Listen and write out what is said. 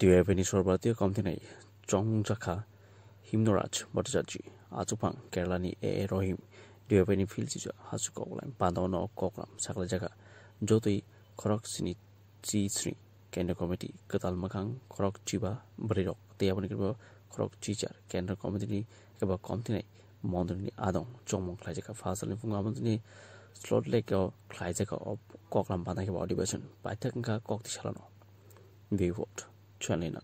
ডিরাইভেনি সর্বাতীয় কমতিনাই চংজাখা হিমনরাজ ভট্টাচার্যী আচুপাং কেরালানি এ এ রহিম ডিরাইভেনি ফিলচিজা হাসু ককলাম পাঁদাওন কগলাম সাকলা জাখা যতই খরক সিনি চি শ্রী কেন্দ্র কমিটি কতালমাখাং খরক চিবা বরিরক তেয়াবনি কৃপ খরক চিচার কেন্দ্র কমিটি কেবা কমতিনাই মন্দিরনি আদং চমক খ্লাইজাকা ফাসালি ফুং আমন্ত্রী স্লট লেক কগলাম ককলাম পাঁদাকে অডিবেশন পাইথাকা কক্তি সালানো বিভোট 权利呢？